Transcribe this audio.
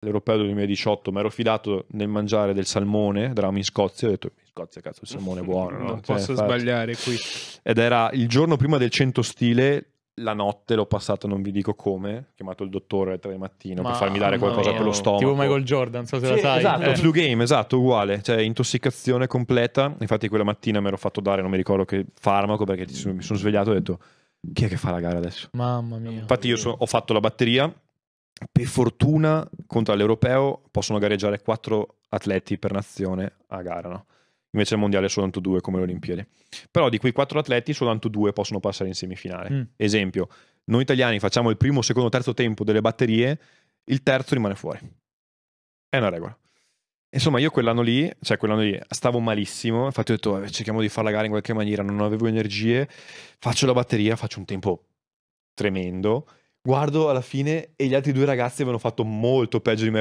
l'Europeo del 2018 mi ero fidato nel mangiare del salmone, eravamo in Scozia, ho detto in Scozia cazzo il salmone è buono. non no? Cioè, posso cioè, sbagliare qui. Ed era il giorno prima del 100 stile, la notte l'ho passata, non vi dico come, ho chiamato il dottore alle 3 di mattino Ma, per farmi dare qualcosa no, per lo stomaco. Tipo Michael Jordan, so se sì, la sai. Esatto, eh. flu game, esatto, uguale, cioè intossicazione completa. Infatti quella mattina mi ero fatto dare, non mi ricordo che farmaco, perché mi sono svegliato e ho detto chi è che fa la gara adesso? Mamma mia. Infatti io so, ho fatto la batteria, per fortuna contro l'Europeo possono gareggiare quattro atleti per nazione a gara, no? invece il mondiale è soltanto due come le Olimpiadi. Però di quei quattro atleti soltanto due possono passare in semifinale. Mm. Esempio, noi italiani facciamo il primo, secondo, terzo tempo delle batterie, il terzo rimane fuori. È una regola. Insomma, io quell'anno lì, cioè quell'anno lì, stavo malissimo, infatti ho detto eh, cerchiamo di fare la gara in qualche maniera, non avevo energie, faccio la batteria, faccio un tempo tremendo guardo alla fine e gli altri due ragazzi avevano fatto molto peggio di me.